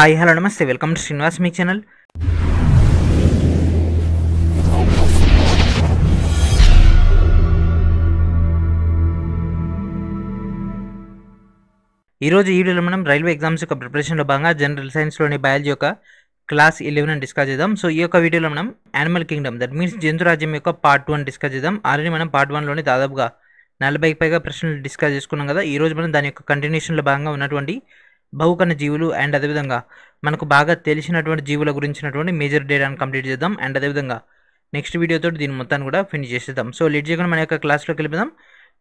hi hello నమస్తే welcome to Srinivas మీ channel ఈరోజు ఈ వీడియోలో మనం రైల్వే ఎగ్జామ్స్ యొక్క ప్రిపరేషన్లో భాగంగా జనరల్ సైన్స్లోని బయాలజీ యొక్క క్లాస్ అని డిస్కస్ చేద్దాం సో ఈ యొక్క వీడియోలో మనం యానిమల్ కింగ్డమ్ దట్ మీన్స్ జంతు రాజ్యం యొక్క పార్ట్ వన్ డిస్కస్ చేద్దాం ఆల్రెడీ మనం పార్ట్ వన్లోనే దాదాపుగా నలభైకి పైగా ప్రశ్నలు డిస్కస్ చేసుకున్నాం కదా ఈరోజు మనం దాని యొక్క కంటిన్యూషన్లో భాగంగా ఉన్నటువంటి బహుకణ జీవులు అండ్ అదేవిధంగా మనకు బాగా తెలిసినటువంటి జీవుల గురించినటువంటి మేజర్ డేటాను కంప్లీట్ చేద్దాం అండ్ అదేవిధంగా నెక్స్ట్ వీడియోతో దీని మొత్తాన్ని కూడా ఫినిష్ చేసేద్దాం సో లేట్ చేయకుండా మన యొక్క క్లాస్లోకి వెళ్ళిపోదాం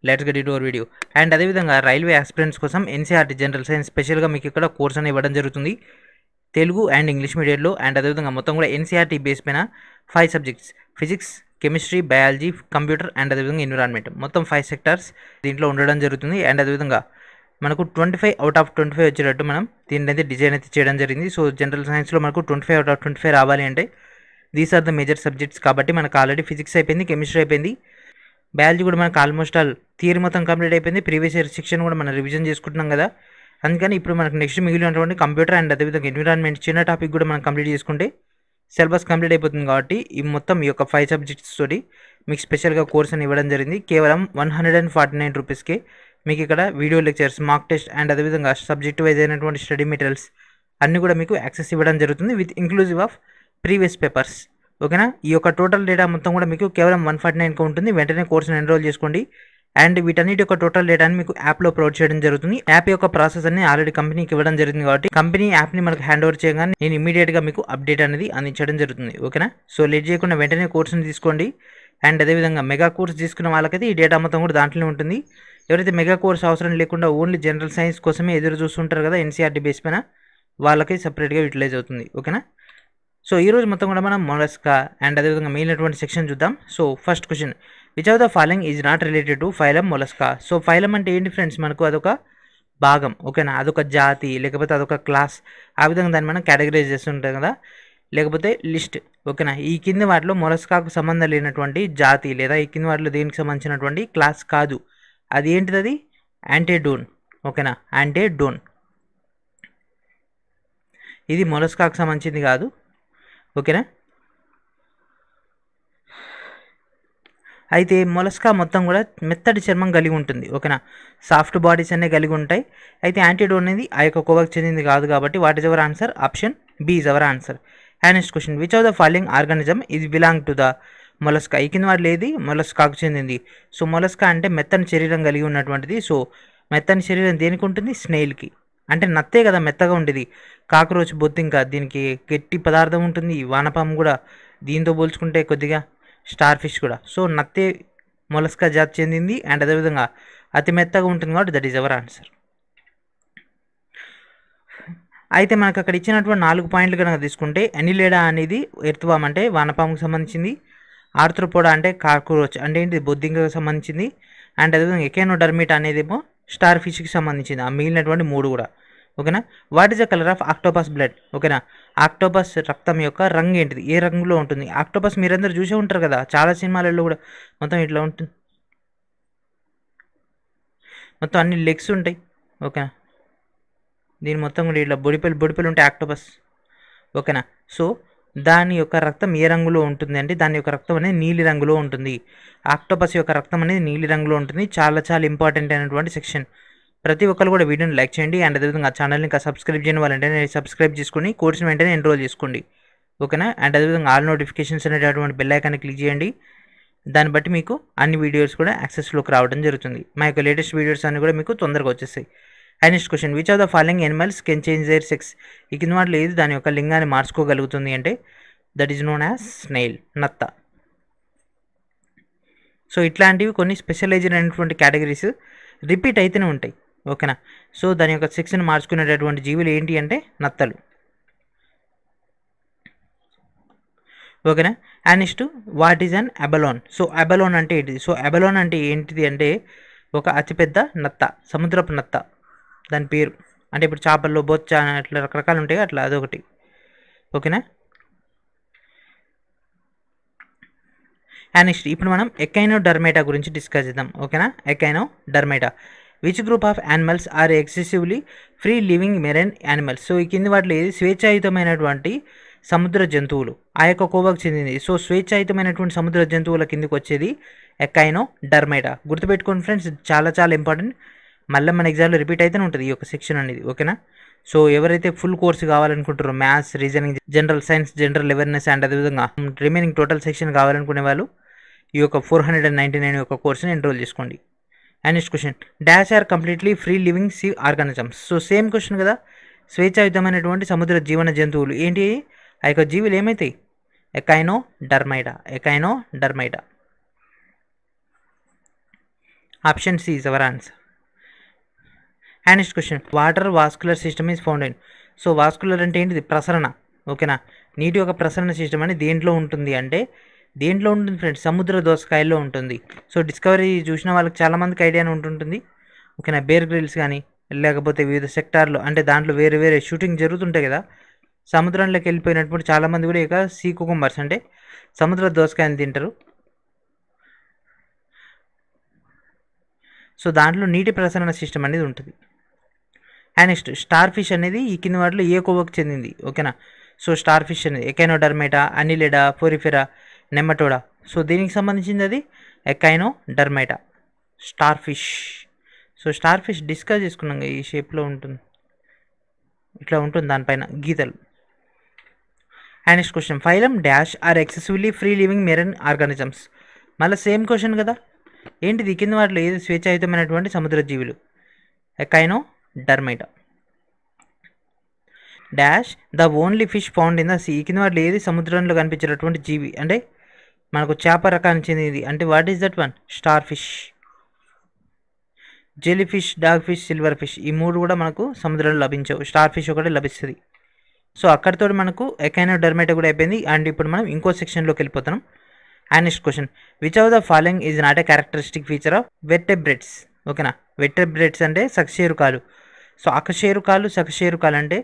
let's get it over video and అదేవిధంగా రైల్వే ఆస్పిరెంట్స్ కోసం ఎన్సీఆర్టీ జనరల్ సైన్స్ స్పెషల్గా మీకు ఇక్కడ కోర్స్ అని ఇవ్వడం జరుగుతుంది తెలుగు అండ్ ఇంగ్లీష్ మీడియంలో అండ్ అదేవిధంగా మొత్తం కూడా ఎన్సీఆర్టీ బేస్ e పైన five subjects physics chemistry biology computer and అదేవిధంగా ఎన్విరాన్మెంట్ మొత్తం ఫైవ్ సెక్టార్స్ దీంట్లో ఉండడం జరుగుతుంది అండ్ అదేవిధంగా మనకు twenty five out of twenty five వచ్చేటట్టు మనం దీన్ని అయితే డిజైన్ అయితే చేయడం జరిగింది సో జనరల్ సైన్స్లో మనకు twenty five out of twenty five రావాలి అంటే these are the major subjects కాబట్టి మనకు ఆల్రెడీ ఫిజిక్స్ అయిపోయింది కెమిస్ట్రీ అయిపోయింది బయాలజీ కూడా మనకు ఆల్మోస్ట్ ఆల్ థియరీ మొత్తం కంప్లీట్ అయిపోయింది ప్రీవియస్ ఇయర్ సెక్షన్ కూడా మనం రివిజన్ చేసుకుంటున్నాం కదా అందుకని ఇప్పుడు మనకు నెక్స్ట్ మిగిలినటువంటి కంప్యూటర్ అండ్ అదేవిధంగా ఎన్విరాన్మెంట్ చిన్న టాపిక్ కూడా మనం కంప్లీట్ చేసుకుంటే సిలబస్ కంప్లీట్ అయిపోతుంది కాబట్టి ఈ మొత్తం ఈ యొక్క ఫైవ్ సబ్జెక్ట్స్ తోటి మీకు స్పెషల్గా కోర్స్ అని ఇవ్వడం జరిగింది కేవలం one hundred and forty nine రూపీస్కే మీకు ఇక్కడ video lectures mock test and అదేవిధంగా సబ్జెక్ట్ వైజ్ అయినటువంటి స్టడీ మెటీరియల్స్ అన్నీ కూడా మీకు యాక్సెస్ ఇవ్వడం జరుగుతుంది with inclusive of previous papers ఓకేనా ఈ యొక్క టోటల్ డేటా మొత్తం కూడా మీకు కేవలం వన్ ఫార్టీ నైన్కి ఉంటుంది వెంటనే కోర్సును ఎన్రోల్ చేసుకోండి అండ్ వీటన్నిటి యొక్క టోటల్ డేటాని మీకు యాప్లో ప్రొవైడ్ చేయడం జరుగుతుంది యాప్ యొక్క ప్రాసెస్ అన్ని ఆల్రెడీ కంపెనీకి ఇవ్వడం జరిగింది కాబట్టి కంపెనీ యాప్ని మనకు హ్యాండ్ ఓవర్ చేయగానే నేను ఇమీడియట్గా మీకు అప్డేట్ అనేది అందించడం జరుగుతుంది ఓకేనా సో లేట్ చేయకుండా వెంటనే కోర్సును తీసుకోండి అండ్ అదేవిధంగా మెగా కోర్స్ తీసుకున్న వాళ్ళకైతే ఈ డేటా మొత్తం కూడా దాంట్లోనే ఉంటుంది ఎవరైతే మెగా కోర్స్ అవసరం లేకుండా ఓన్లీ జనరల్ సైన్స్ కోసమే ఎదురు చూస్తుంటారు కదా ఎన్సీఆర్టీ బేస్ పైన వాళ్ళకి సపరేట్గా యూటిలైజ్ అవుతుంది ఓకేనా సో ఈరోజు మొత్తం కూడా మనం మొలస్కా అండ్ అదేవిధంగా మిగిలినటువంటి సెక్షన్ చూద్దాం so first question which of the following is not related to phylum mollusca so phylum అంటే ఏంటి ఫ్రెండ్స్ మనకు అదొక భాగం ఓకేనా అదొక జాతి లేకపోతే అదొక క్లాస్ ఆ విధంగా దాన్ని మనం కేటగరైజ్ చేస్తుంటాం కదా లేకపోతే లిస్ట్ ఓకేనా ఈ కింది వాటిలో మొలస్కాకు సంబంధం లేనటువంటి జాతి లేదా ఈ కింది వాటిలో దేనికి సంబంధించినటువంటి క్లాస్ కాదు అది ఏంటిది అది యాంటీడూన్ ఓకేనా యాంటీడూన్ ఇది మొలస్కాకు సంబంధించింది కాదు ఓకేనా అయితే మొలస్కా మొత్తం కూడా మెత్తటి చర్మం కలిగి ఉంటుంది ఓకేనా సాఫ్ట్ బాడీస్ అనే కలిగి ఉంటాయి అయితే యాంటీడోన్ అనేది ఆ యొక్క కోవకు చెందింది కాదు కాబట్టి what is our answer option B is our answer and next question which of the following organism ఇది బిలాంగ్ టు ద మొలస్క వాటి లేదు మొలస్కాకు చెందింది సో మొలస్క అంటే మెత్తని శరీరం కలిగి ఉన్నటువంటిది సో మెత్తని శరీరం దేనికి ఉంటుంది స్నేల్కి అంటే నత్తే కదా మెత్తగా ఉండేది కాక్రోచ్ ఇంకా దీనికి గట్టి పదార్థం ఉంటుంది వానపాము కూడా దీంతో పోల్చుకుంటే కొద్దిగా స్టార్ ఫిష్ కూడా సో నత్తే మొలస్కా జాతి చెందింది అండ్ అదేవిధంగా అతి మెత్తగా ఉంటుంది కాబట్టి దట్ ఈజ్ అవర్ ఆన్సర్ అయితే మనకు అక్కడ ఇచ్చినటువంటి నాలుగు పాయింట్లు కనుక తీసుకుంటే ఎనిలేడా అనేది ఎర్తువామ్ అంటే వానపాముకు సంబంధించింది ఆర్థ్రపోడా అంటే కాక్రోచ్ అంటే ఏంటి బొద్దింకకు సంబంధించింది అండ్ అదేవిధంగా అనేది అనేదేమో స్టార్ ఫిష్కి సంబంధించింది ఆ మిగిలినటువంటి మూడు కూడా ఓకేనా what is the colour of octopus blood ఓకేనా ఆక్టోపస్ రక్తం యొక్క రంగు ఏంటిది ఏ రంగులో ఉంటుంది ఆక్టోపస్ మీరందరూ చూసే ఉంటారు కదా చాలా సినిమాలలో కూడా మొత్తం ఇట్లా ఉంటుంది మొత్తం అన్ని లెగ్స్ ఉంటాయి ఓకేనా దీని మొత్తం కూడా ఇట్లా బొడిపెలు బొడిపెలు ఉంటాయి ఆక్టోపస్ ఓకేనా సో దాని యొక్క రక్తం ఏ రంగులో ఉంటుంది అంటే దాని యొక్క రక్తం అనేది నీలి రంగులో ఉంటుంది ఆక్టోపస్ యొక్క రక్తం అనేది నీలి రంగులో ఉంటుంది చాలా చాలా ఇంపార్టెంట్ అయినటువంటి సెక్షన్ ప్రతి ఒక్కరు కూడా వీడియోని లైక్ చేయండి అండ్ అదేవిధంగా ఛానల్ని ఇంకా సబ్స్క్రైబ్ చేయని వాళ్ళంటే సబ్స్క్రైబ్ చేసుకుని కోర్సుని వెంటనే ఎన్రోల్ చేసుకోండి ఓకేనా అండ్ అదేవిధంగా ఆల్ నోటిఫికేషన్స్ అనేటటువంటి బెల్ ఐకాన్ని క్లిక్ చేయండి దాన్ని బట్టి మీకు అన్ని వీడియోస్ కూడా యాక్సెస్లోకి రావడం జరుగుతుంది మా యొక్క లేటెస్ట్ వీడియోస్ అన్నీ కూడా మీకు తొందరగా వచ్చేస్తాయి and next question which of the following animals can change their sex ఈ కింద వాటిలో ఏది దాని యొక్క లింగాన్ని మార్చుకోగలుగుతుంది అంటే that is known as snail నత్త సో ఇట్లాంటివి కొన్ని స్పెషలైజ్డ్ అయినటువంటి కేటగిరీస్ రిపీట్ అయితేనే ఉంటాయి ఓకేనా సో దాని యొక్క సెక్స్ని మార్చుకునేటటువంటి జీవులు ఏంటి అంటే నత్తలు ఓకేనా and next what is an abalone so abalone అంటే ఏంటిది సో అబలోన్ అంటే ఏంటిది అంటే ఒక అతిపెద్ద నత్త సముద్రపు నత్త దాని పేరు అంటే ఇప్పుడు చేపల్లో బొచ్చ అట్లా రకరకాలు ఉంటాయి అట్లా అదొకటి ఓకేనా అండ్ నెక్స్ట్ ఇప్పుడు మనం ఎకైనో డర్మేటా గురించి డిస్కస్ చేద్దాం ఓకేనా echinodermata which group of animals are excessively free living marine animals so ఈ కింది వాటిలో ఏది స్వేచ్ఛాయుతమైనటువంటి సముద్ర జంతువులు ఆ యొక్క కోవకు చెందింది సో స్వేచ్ఛాయుతమైనటువంటి సముద్ర జంతువుల కిందికి వచ్చేది ఎక్కైనో డర్మేటా గుర్తుపెట్టుకోండి ఫ్రెండ్స్ చాలా చాలా ఇంపార్టెంట్ మళ్ళీ మన ఎగ్జామ్లో రిపీట్ అయితేనే ఉంటుంది ఈ యొక్క సెక్షన్ అనేది ఓకేనా సో ఎవరైతే ఫుల్ కోర్స్ కావాలనుకుంటారో maths reasoning general science general awareness and అదేవిధంగా రిమైనింగ్ టోటల్ సెక్షన్ కావాలనుకునే వాళ్ళు ఈ యొక్క four hundred and ninety nine యొక్క కోర్సుని ఎన్రోల్ చేసుకోండి and next question dash are completely free living sea organisms so same question కదా స్వేచ్ఛాయుద్ధమైనటువంటి సముద్ర జీవన జంతువులు ఏంటి ఆ యొక్క జీవులు ఏమైతాయి echinodermata echinodermata option C is our answer and next question water vascular system is found so vascular అంటే ఏంటిది ప్రసరణ ఓకేనా నీటి యొక్క ప్రసరణ సిస్టమ్ అనేది దేంట్లో ఉంటుంది అంటే దేంట్లో ఉంటుంది ఫ్రెండ్స్ సముద్ర దోసకాయల్లో ఉంటుంది సో డిస్కవరీ చూసిన వాళ్ళకి చాలామందికి ఐడియానే ఉంటుంటుంది ఓకేనా బేర్ గ్రిల్స్ కానీ లేకపోతే వివిధ సెక్టార్లు అంటే దాంట్లో వేరే వేరే షూటింగ్ జరుగుతుంటాయి కదా సముద్రంలోకి వెళ్ళిపోయినటువంటి చాలామంది కూడా ఇక సీ కుకుంబర్స్ అంటే సముద్ర దోసకాయని తింటారు సో దాంట్లో నీటి ప్రసరణ సిస్టమ్ అనేది ఉంటుంది అండ్ స్టార్ ఫిష్ అనేది ఈ కింది వాటిలో ఏ కోవకు చెందింది ఓకేనా సో స్టార్ ఫిష్ అనేది డర్మేటా అనిలిడా ఫోరిఫెరా నెమటోడా సో దీనికి సంబంధించింది అది echinodermata star fish so star fish discuss చేసుకున్నాం ఈ షేప్లో ఉంటుంది ఇట్లా ఉంటుంది దానిపైన గీతలు and next question phylum dash are excessively free living marine organisms మళ్ళీ సేమ్ క్వశ్చన్ కదా ఏంటిది కింద వాటిలో ఏది స్వేచ్ఛాయుతమైనటువంటి సముద్ర జీవులు echinodermata dash the only fish found in the sea కింద వాటిలో ఏది సముద్రంలో కనిపించేటటువంటి జీవి అంటే మనకు చేప రకానికి చెందినది అంటే what is that one star fish jelly fish dog fish silver fish ఈ మూడు కూడా మనకు సముద్రంలో లభించవు స్టార్ ఫిష్ ఒకటి లభిస్తుంది సో అక్కడితో మనకు ఎకైనా డర్మేట కూడా అయిపోయింది అండ్ ఇప్పుడు మనం ఇంకో సెక్షన్లోకి వెళ్ళిపోతున్నాం and next question which of the following is not a characteristic feature of breads ఓకేనా బ్రెడ్స్ అంటే సక్షేరుకాలు సో అకశేరుకాలు సకశేరుకాలు అంటే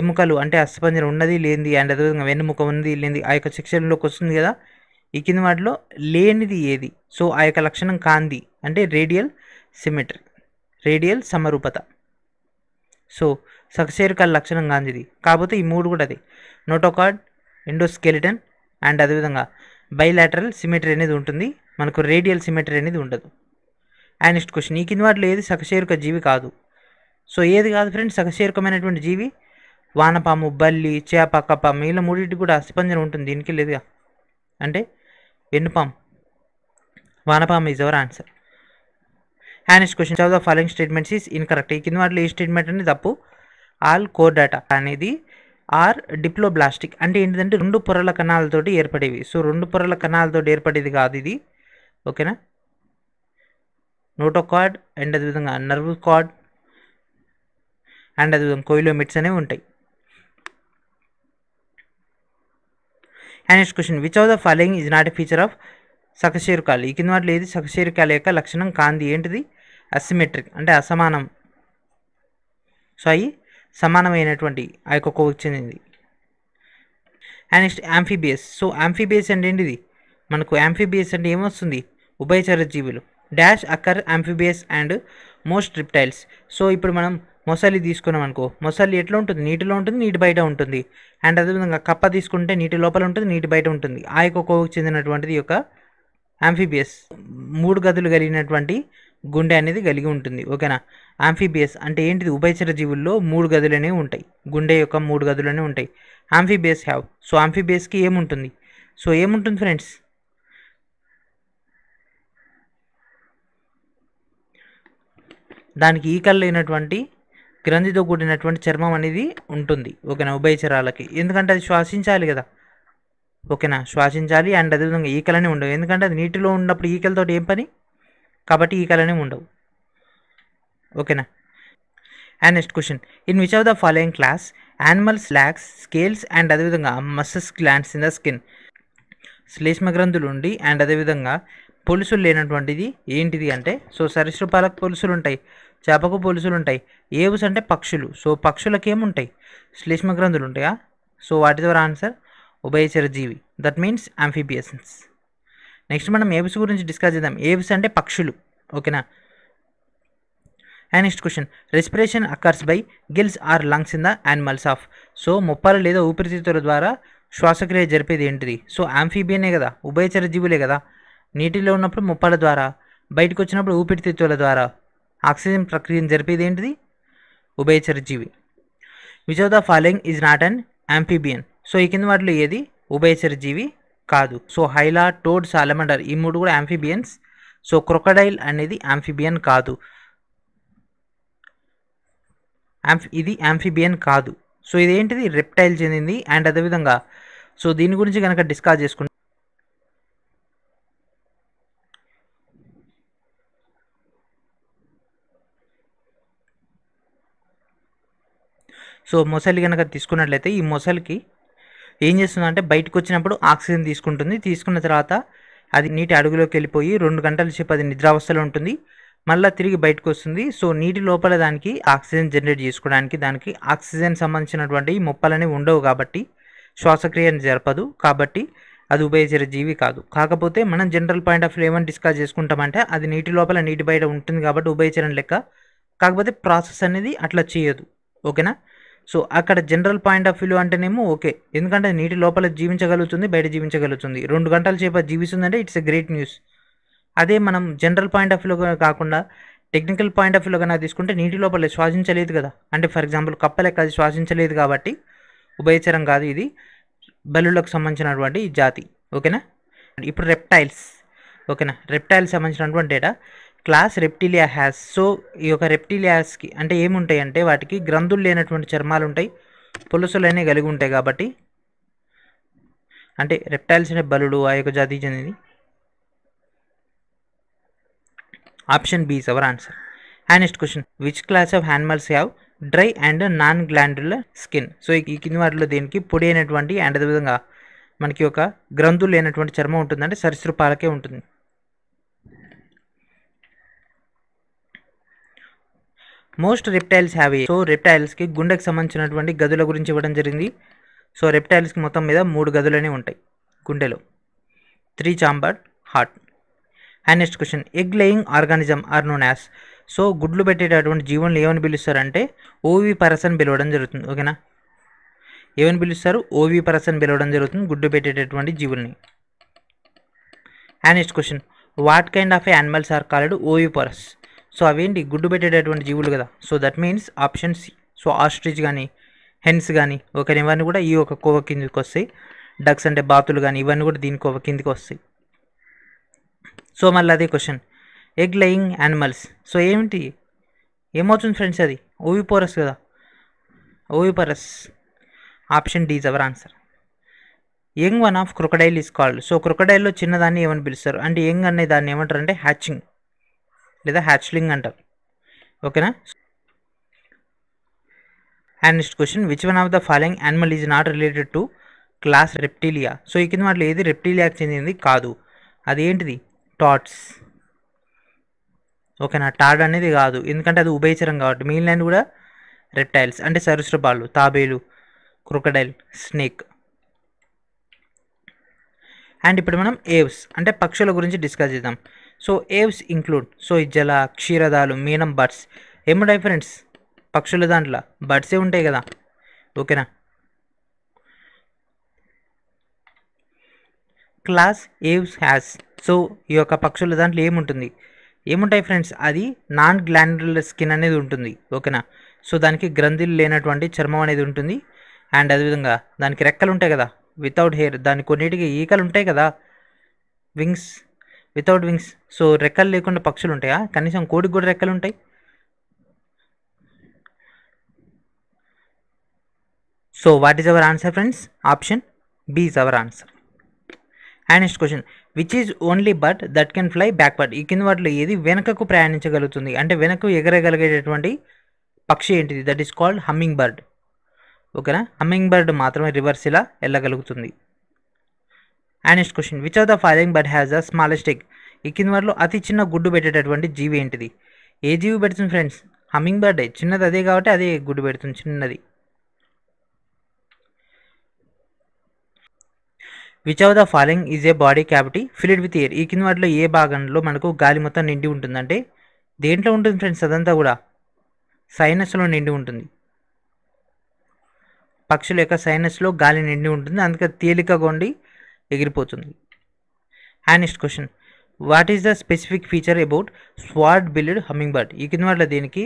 ఎముకలు అంటే అస్థిపంజరం ఉన్నది లేనిది అండ్ అదేవిధంగా వెన్నుముక ఉంది లేనిది ఆ యొక్క సెక్షన్లోకి వస్తుంది కదా ఈ కింది వాటిలో లేనిది ఏది సో ఆ యొక్క లక్షణం కాంది అంటే రేడియల్ సిమెట్రీ రేడియల్ సమరూపత సో సకశేరుకాల లక్షణం కాందిది కాకపోతే ఈ మూడు కూడా అది నోటోకార్డ్ ఎండోస్కెలిటన్ అండ్ అదేవిధంగా బైలాటరల్ సిమెట్రీ అనేది ఉంటుంది మనకు రేడియల్ సిమెట్రీ అనేది ఉండదు అండ్ నెక్స్ట్ క్వశ్చన్ ఈ కింది వాటిలో ఏది సకశేరుక జీవి కాదు సో ఏది కాదు ఫ్రెండ్స్ సహశీరకమైనటువంటి జీవి వానపాము బల్లి చేప కప్ప మీలో మూడింటికి కూడా అస్థిపంజరం ఉంటుంది దీనికి లేదుగా అంటే వెన్నుపాము వానపాము ఈజ్ అవర్ ఆన్సర్ హ్యానెస్ question of the following statements is incorrect ఈ కింద వాటిలో ఈ స్టేట్మెంట్ అనేది తప్పు ఆల్ కోర్ డేటా అనేది ఆర్ డిప్లోబ్లాస్టిక్ అంటే ఏంటిదంటే రెండు పొరల కణాలతోటి ఏర్పడేవి సో రెండు పొరల కణాలతోటి ఏర్పడేది కాదు ఇది ఓకేనా నోటో కార్డ్ అండ్ అదేవిధంగా నర్వ్ కార్డ్ అండ్ అది కోయిలో మిట్స్ అనేవి ఉంటాయి and next question which of the following is not a feature of సకశీరుకాలు ఈ కింద వాటిలో ఏది సకశీరుకాల యొక్క లక్షణం కాంతి ఏంటిది అసిమెట్రిక్ అంటే అసమానం సో అవి సమానమైనటువంటి ఆ యొక్క కోవికి చెందింది and next amphibious so amphibious అంటే ఏంటిది మనకు యాంఫీబియస్ అంటే ఏమొస్తుంది ఉభయచర జీవులు dash occur amphibious and most reptiles so ఇప్పుడు మనం మొసలి తీసుకున్నాం అనుకో మొసలి ఎట్లా ఉంటుంది నీటిలో ఉంటుంది నీటి బయట ఉంటుంది అండ్ అదేవిధంగా కప్ప తీసుకుంటే నీటి లోపల ఉంటుంది నీటి బయట ఉంటుంది ఆ యొక్క చెందినటువంటిది యొక్క ఆంఫిబియస్ మూడు గదులు కలిగినటువంటి గుండె అనేది కలిగి ఉంటుంది ఓకేనా ఆంఫీబియస్ అంటే ఏంటిది ఉభయచర జీవుల్లో మూడు గదులనే ఉంటాయి గుండె యొక్క మూడు గదులనే ఉంటాయి ఆంఫీబియస్ హ్యావ్ సో ఆంఫీబియస్కి ఏముంటుంది సో ఏముంటుంది ఫ్రెండ్స్ దానికి ఈకల్ లేనటువంటి గ్రంథితో కూడినటువంటి చర్మం అనేది ఉంటుంది ఓకేనా ఉభయచరాలకి ఎందుకంటే అది శ్వాసించాలి కదా ఓకేనా శ్వాసించాలి అండ్ అదేవిధంగా ఈకలనే ఉండవు ఎందుకంటే అది నీటిలో ఉన్నప్పుడు ఈకలతో ఏం పని కాబట్టి ఈకలనే ఉండవు ఓకేనా and next question in which of the following class animals lacks scales and అదేవిధంగా mucous glands in the skin శ్లేష్మ గ్రంథులు ఉండి అండ్ అదేవిధంగా పొలుసులు లేనటువంటిది ఏంటిది అంటే సో సరీసృపాలకు పొలుసులు ఉంటాయి చేపకు పొలుసులు ఉంటాయి ఏవుస్ అంటే పక్షులు సో పక్షులకు ఏముంటాయి శ్లేష్మ గ్రంథులు ఉంటాయా సో వాటి ద్వారా ఆన్సర్ ఉభయచర జీవి దట్ మీన్స్ అంఫీబియసన్స్ నెక్స్ట్ మనం ఏవ్స్ గురించి డిస్కస్ చేద్దాం ఏవ్స్ అంటే పక్షులు ఓకేనా and next question respiration occurs by gills or lungs in the animals of so మొప్పలు లేదా ఊపిరితిత్తుల ద్వారా శ్వాసక్రియ జరిపేది ఏంటిది సో ఆంఫీబియనే కదా ఉభయచర జీవులే కదా నీటిలో ఉన్నప్పుడు మొప్పల ద్వారా బయటకు వచ్చినప్పుడు ఊపిరితిత్తుల ద్వారా ఆక్సిజన్ ప్రక్రియను జరిపేది ఏంటిది ఉభయచర జీవి which of the following is not an amphibian so ఈ కింద వాటిలో ఏది ఉభయచర జీవి కాదు సో హైలా టోడ్ సాలమండర్ ఈ మూడు కూడా యాంఫీబియన్స్ సో క్రొకడైల్ అనేది యాంఫీబియన్ కాదు ఇది యాంఫీబియన్ కాదు సో ఇదేంటిది రెప్టైల్ చెందింది అండ్ అదేవిధంగా సో దీని గురించి కనుక డిస్కస్ చేసుకుంటే సో మొసలి కనుక తీసుకున్నట్లయితే ఈ మొసలికి ఏం చేస్తుందంటే బయటకు వచ్చినప్పుడు ఆక్సిజన్ తీసుకుంటుంది తీసుకున్న తర్వాత అది నీటి అడుగులోకి వెళ్ళిపోయి రెండు గంటల సేపు అది నిద్రావస్థలో ఉంటుంది మళ్ళీ తిరిగి బయటకు వస్తుంది సో నీటి లోపల దానికి ఆక్సిజన్ జనరేట్ చేసుకోవడానికి దానికి ఆక్సిజన్ సంబంధించినటువంటి మొప్పలనేవి ఉండవు కాబట్టి శ్వాసక్రియను జరపదు కాబట్టి అది ఉభయచర జీవి కాదు కాకపోతే మనం జనరల్ పాయింట్ ఆఫ్ ఏమని డిస్కస్ చేసుకుంటామంటే అది నీటి లోపల నీటి బయట ఉంటుంది కాబట్టి ఉపయోగించడం లెక్క కాకపోతే ప్రాసెస్ అనేది అట్లా చేయదు ఓకేనా సో అక్కడ జనరల్ పాయింట్ ఆఫ్ వ్యూ అంటేనేమో ఓకే ఎందుకంటే నీటి లోపల జీవించగలుగుతుంది బయట జీవించగలుగుతుంది రెండు గంటల చేప జీవిస్తుందంటే ఇట్స్ ఎ గ్రేట్ న్యూస్ అదే మనం జనరల్ పాయింట్ ఆఫ్ వ్యూ కాకుండా టెక్నికల్ పాయింట్ ఆఫ్ వ్యూ కన్నా తీసుకుంటే నీటి లోపల శ్వాసించలేదు కదా అంటే ఫర్ ఎగ్జాంపుల్ కప్పలెక్క అది శ్వాసించలేదు కాబట్టి ఉభయచరం కాదు ఇది బలులకు సంబంధించినటువంటి జాతి ఓకేనా ఇప్పుడు రెప్టైల్స్ ఓకేనా రెప్టైల్స్ సంబంధించినటువంటి data class reptilia has so ఈ యొక్క రెప్టిలియాస్కి అంటే ఏముంటాయి అంటే వాటికి గ్రంథులు లేనటువంటి చర్మాలు ఉంటాయి పులుసులనే కలిగి ఉంటాయి కాబట్టి అంటే రెప్టైల్స్ అనే బలుడు ఆ యొక్క జాతి చెందింది option B is our answer and next question which class of animals have dry and non గ్లాండ్ల స్కిన్ సో ఈ కింది వాటిలో దీనికి పొడి అయినటువంటి అండ్ అదేవిధంగా మనకి ఒక గ్రంథులు లేనటువంటి చర్మం ఉంటుందంటే సరిసృపాలకే ఉంటుంది most reptiles have a so రెప్టైల్స్కి గుండెకి సంబంధించినటువంటి గదుల గురించి ఇవ్వడం జరిగింది సో రెప్టైల్స్కి మొత్తం మీద మూడు గదులనే ఉంటాయి గుండెలో three chamber heart and next question egg laying organism are known as so గుడ్లు పెట్టేటటువంటి జీవులను ఏమని పిలుస్తారంటే ఓవి పరసన్ పిలవడం జరుగుతుంది ఓకేనా ఏమని పిలుస్తారు ఓవి పరసన్ పిలవడం జరుగుతుంది గుడ్లు పెట్టేటటువంటి జీవుల్ని and next question what kind of animals are called oviparous so అవేంటి గుడ్డు పెట్టేటటువంటి జీవులు కదా so that means option C so ostrich కానీ హెన్స్ కానీ ఒకరి ఇవన్నీ కూడా ఈ ఒక కోవ కిందకి వస్తాయి డగ్స్ అంటే బాతులు కానీ ఇవన్నీ కూడా దీని కోవ కిందకి వస్తాయి సో మళ్ళీ అదే question egg laying animals so ఏమిటి ఏమవుతుంది ఫ్రెండ్స్ అది ఓవిపోరస్ కదా oviparous option D is our answer young one of crocodile is called so క్రొకడైల్లో చిన్నదాన్ని ఏమని పిలుస్తారు అంటే యంగ్ అనే దాన్ని ఏమంటారు అంటే హ్యాచింగ్ లేదా హ్యాచ్లింగ్ అంటారు ఓకేనా and next question which one of the following animal is not related to class reptilia so ఈ కింద వాటిలో ఏది రెప్టీలియాకి చెందింది కాదు అదేంటిది టాట్స్ ఓకేనా టాడ్ అనేది కాదు ఎందుకంటే అది ఉభయచరం కాబట్టి మిగిలినవి కూడా రెప్టైల్స్ అంటే సరుసృపాలు తాబేలు క్రొకడైల్ స్నేక్ అండ్ ఇప్పుడు మనం ఏవ్స్ అంటే పక్షుల గురించి డిస్కస్ చేద్దాం సో ఏవ్స్ ఇంక్లూడ్ సో జల క్షీరదాలు మీనం బర్డ్స్ ఏమో ఫ్రెండ్స్ పక్షుల దాంట్లో బర్డ్సే ఉంటాయి కదా ఓకేనా క్లాస్ ఏవ్స్ హ్యాస్ సో ఈ యొక్క పక్షుల దాంట్లో ఏముంటుంది ఏముంటాయి ఫ్రెండ్స్ అది నాన్ గ్లాండ్రల్ స్కిన్ అనేది ఉంటుంది ఓకేనా సో దానికి గ్రంథిలు లేనటువంటి చర్మం అనేది ఉంటుంది అండ్ అదేవిధంగా దానికి రెక్కలు ఉంటాయి కదా వితౌట్ హెయిర్ దాని కొన్నిటికి ఈకలు ఉంటాయి కదా వింగ్స్ వితౌట్ వింగ్స్ సో రెక్కలు లేకుండా పక్షులు ఉంటాయా కనీసం కోడికి కూడా రెక్కలు ఉంటాయి so what is our answer friends option B is our answer and next question which is only bird that can fly backward ఈ కింద వాటిలో ఏది వెనకకు ప్రయాణించగలుగుతుంది అంటే వెనక్కు ఎగరగలిగేటటువంటి పక్షి ఏంటిది that is called humming bird ఓకేనా హమ్మింగ్ బర్డ్ మాత్రమే రివర్స్ ఇలా వెళ్ళగలుగుతుంది and next question which of the following bird has the smallest egg ఈ కింద వాటిలో అతి చిన్న గుడ్డు పెట్టేటటువంటి జీవి ఏంటిది ఏ జీవి పెడుతుంది ఫ్రెండ్స్ హమ్మింగ్ బర్డే చిన్నది అదే కాబట్టి అదే గుడ్డు పెడుతుంది చిన్నది which of the following is a body cavity filled with air ఈ కింద వాటిలో ఏ భాగంలో మనకు గాలి మొత్తం నిండి ఉంటుందంటే దేంట్లో ఉంటుంది ఫ్రెండ్స్ అదంతా కూడా సైనస్లో నిండి ఉంటుంది పక్షుల యొక్క సైనస్లో గాలి నిండి ఉంటుంది అందుకే తేలికగా ఉండి ఎగిరిపోతుంది and next question what is the specific feature about sword billed humming bird ఈ కింద వాటిలో దీనికి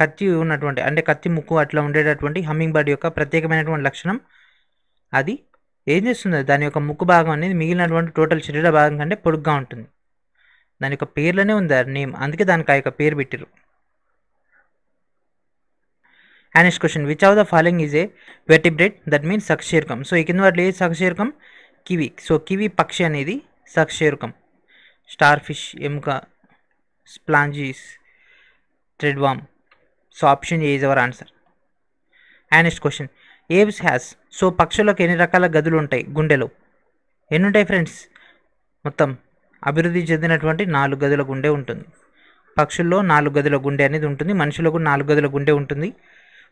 కత్తి ఉన్నటువంటి అంటే కత్తి ముక్కు అట్లా ఉండేటటువంటి హమ్మింగ్ బర్డ్ యొక్క ప్రత్యేకమైనటువంటి లక్షణం అది ఏం చేస్తుంది దాని యొక్క ముక్కు భాగం అనేది మిగిలినటువంటి టోటల్ శరీర భాగం కంటే పొడుగ్గా ఉంటుంది దాని యొక్క పేర్లోనే ఉంది దాని నేమ్ అందుకే దానికి ఆ యొక్క పేరు పెట్టారు and next question which of the following is a vertebrate that means సక్షీర్కం సో ఈ కింద వాటిలో ఏ సక్షీర్కం కివి సో కివి పక్షి అనేది సక్షేరుకం స్టార్ ఫిష్ ఎముక sponges threadworm so option A is our answer next question aves has so పక్షులకు ఎన్ని రకాల గదులు ఉంటాయి గుండెలో ఎన్ని ఉంటాయి ఫ్రెండ్స్ మొత్తం అభివృద్ధి చెందినటువంటి నాలుగు గదుల గుండె ఉంటుంది పక్షుల్లో నాలుగు గదుల గుండె అనేది ఉంటుంది మనుషులకు కూడా నాలుగు గదుల గుండె ఉంటుంది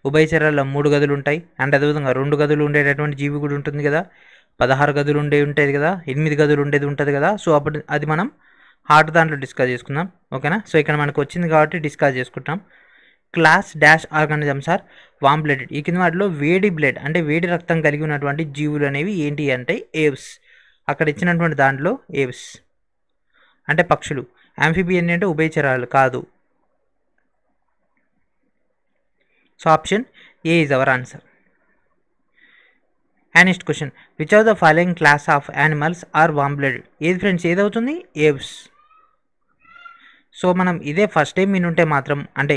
ఉభయచరాల్లో మూడు గదులు ఉంటాయి అండ్ అదేవిధంగా రెండు గదులు ఉండేటటువంటి జీవి కూడా ఉంటుంది కదా పదహారు గదులు ఉండే ఉంటుంది కదా ఎనిమిది గదులు ఉండేది ఉంటుంది కదా సో అప్పుడు అది మనం హార్ట్ దాంట్లో డిస్కస్ చేసుకుందాం ఓకేనా సో ఇక్కడ మనకు వచ్చింది కాబట్టి డిస్కస్ చేసుకుంటాం class dash organisms are warm blooded ఈ కింద వాటిలో వేడి బ్లడ్ అంటే వేడి రక్తం కలిగి ఉన్నటువంటి జీవులు అనేవి ఏంటి అంటే ఏవ్స్ అక్కడ ఇచ్చినటువంటి దాంట్లో ఏవ్స్ అంటే పక్షులు యాంఫిబియన్ అంటే ఉభయచరాలు కాదు so option A is our answer and next question which are the following class of animals are warm ఏది ఫ్రెండ్స్ ఏదవుతుంది ఏవ్స్ సో మనం ఇదే ఫస్ట్ టైం ఉంటే మాత్రం అంటే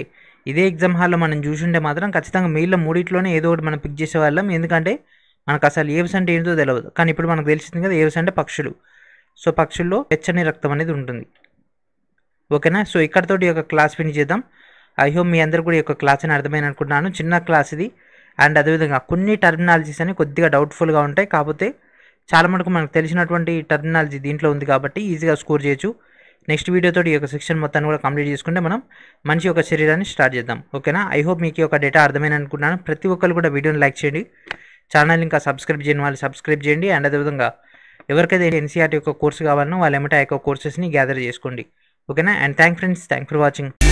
ఇదే ఎగ్జామ్ హాల్లో మనం చూసుంటే మాత్రం ఖచ్చితంగా మీలో మూడిట్లోనే ఏదో ఒకటి మనం పిక్ చేసేవాళ్ళం ఎందుకంటే మనకు అసలు ఏవ్స్ అంటే ఏంటో తెలియదు కానీ ఇప్పుడు మనకు తెలిసింది కదా ఏవ్స్ అంటే పక్షులు సో పక్షుల్లో వెచ్చని రక్తం అనేది ఉంటుంది ఓకేనా సో ఇక్కడతోటి యొక్క క్లాస్ ఫినిష్ చేద్దాం ఐ హోప్ మీ అందరు కూడా యొక్క క్లాస్ అని అర్థమైన అనుకుంటున్నాను చిన్న క్లాస్ ఇది అండ్ అదేవిధంగా కొన్ని టర్మినాలజీస్ అని కొద్దిగా డౌట్ఫుల్గా ఉంటాయి కాకపోతే చాలా మటుకు మనకు తెలిసినటువంటి టర్మినాలజీ దీంట్లో ఉంది కాబట్టి ఈజీగా స్కోర్ చేయొచ్చు నెక్స్ట్ వీడియోతో ఈ యొక్క సెక్షన్ మొత్తాన్ని కూడా కంప్లీట్ చేసుకుంటే మనం మంచి యొక్క శరీరాన్ని స్టార్ట్ చేద్దాం ఓకేనా ఐ హోప్ మీకు ఈ యొక్క డేటా అర్థమైన అనుకుంటున్నాను ప్రతి ఒక్కరు కూడా వీడియోని లైక్ చేయండి ఛానల్ ఇంకా సబ్స్క్రైబ్ చేయని వాళ్ళు సబ్స్క్రైబ్ చేయండి అండ్ అదేవిధంగా ఎవరికైతే ఎన్సీఆర్టీ యొక్క కోర్సు కావాలనో వాళ్ళు ఏమిటో ఆ యొక్క కోర్సెస్ని గ్యాదర్ చేసుకోండి ఓకేనా and thank friends thank for watching